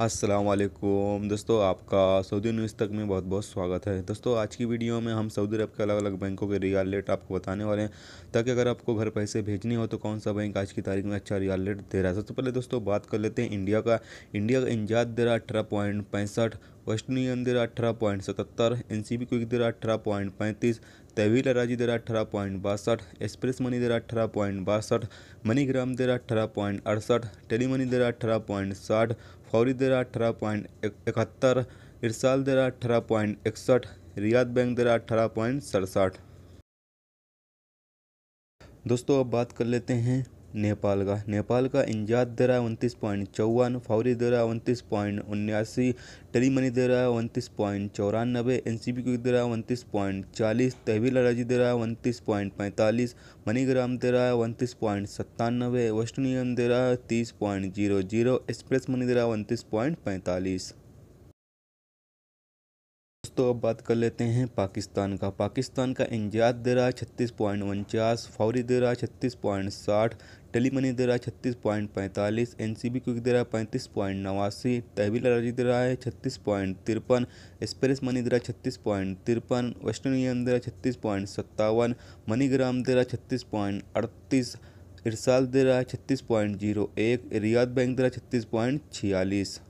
असलम दोस्तों आपका Saudi news तक में बहुत बहुत स्वागत है दोस्तों आज की वीडियो में हम सऊदी अरब के अलग अलग बैंकों के रियाल रेट आपको बताने वाले हैं ताकि अगर आपको घर पैसे भेजने हो तो कौन सा बैंक आज की तारीख में अच्छा रियाल रेट दे रहा है सबसे पहले दोस्तों बात कर लेते हैं इंडिया का इंडिया का इंजाद दे रहा है अठारह पॉइंट पैंसठ वस्तुनी अंदर अठारह पॉइंट सतहत्तर एन सी बी क्विक दर अठारह पॉइंट पैंतीस तहवील अराजी दर अठारह पॉइंट बासठ एक्सप्रेस मनी दर अठारह पॉइंट बासठ मनीग्राम दर अठारह पॉइंट अड़सठ टेली मनी दर अठारह पॉइंट साठ फौरी दर अठारह पॉइंट इकहत्तर इरसाल दे अठारह पॉइंट इकसठ रियाद बैंक दर अठारह पॉइंट सड़सठ दोस्तों अब बात कर लेते हैं नेपाल का नेपाल का इंजात दे रहा है उनतीस पॉइंट चौवन फौरी दे रहा है उनतीस पॉइंट उन्यासी टली मनी दे रहा है उनतीस पॉइंट चौरानबे एन सी बी दे रहा है उनतीस पॉइंट चालीस तहवील राजी दे रहा है उनतीस पॉइंट पैंतालीस मनीग्राम दे रहा है उनतीस पॉइंट सत्तानबे वेस्ट यूनियन दे रहा है तीस point zero zero express money दे रहा है उनतीस पॉइंट पैंतालीस दोस्तों अब बात कर लेते हैं पाकिस्तान का पाकिस्तान का इंजाद दे रहा है छत्तीस पॉइंट उनचास फौरी दे रहा है छत्तीस पॉइंट साठ टेली मनी दे रहा है छत्तीस पॉइंट पैंतालीस एन सी बी क्विक दे रहा है पैंतीस पॉइंट नवासी तहबील अराजी दे रहा है छत्तीस पॉइंट तिरपन एक्सप्रेस मनी दे रहा है छत्तीस पॉइंट तिरपन वेस्टर्न यूनियन दे रहा है छत्तीस पॉइंट सत्तावन मनीग्राम दे रहा है छत्तीस पॉइंट अड़तीस इरसाल दे रहा है छत्तीस पॉइंट जीरो एक रियाद बैंक दे रहा है छत्तीस पॉइंट छियालीस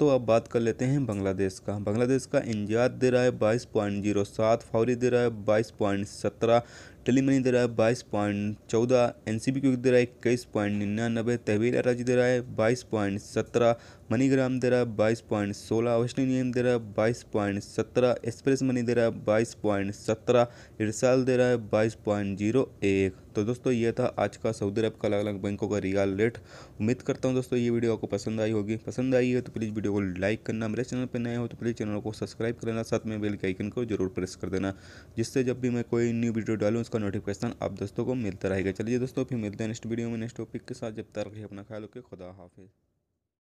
तो अब बात कर लेते हैं बांग्लादेश का बांग्लादेश का इंजाद दे रहा है बाईस पॉइंट जीरो सात फौरी दे रहा है बाईस पॉइंट सत्रह टेली मनी दे रहा है बाईस पॉइंट चौदह एन सी बी क्यू दे रहा है इक्कीस पॉइंट निन्यानबे तहवील अराजी दे रहा है बाईस पॉइंट सत्रह मनीग्राम दे रहा है बाईस पॉइंट सोलह वेस्ट इंडियन दे रहा है बाईस पॉइंट सत्रह एक्सप्रेस मनी दे रहा है बाईस पॉइंट सत्रह इरसाल दे रहा है बाईस पॉइंट जीरो एक तो दोस्तों ये था आज का सऊदी अरब का अलग अलग बैंकों का रियल रेट उम्मीद करता हूँ दोस्तों ये वीडियो आपको पसंद आई होगी पसंद आई है तो प्लीज़ वीडियो को लाइक करना मेरे चैनल पर नए हो तो प्लीज़ चैनल को सब्सक्राइब करना साथ में बेल के आइकन को जरूर प्रेस कर देना जिससे जब भी मैं कोई न्यू वीडियो डालूँ उसका उसका नोटिफिकेशन आप दोस्तों को मिलता रहेगा चलिए दोस्तों फिर मिलते हैं नेक्स्ट वीडियो में नेक्स्ट टॉपिक के साथ जब तक रखिए अपना ख्याल रखिए खुदा हाफिज़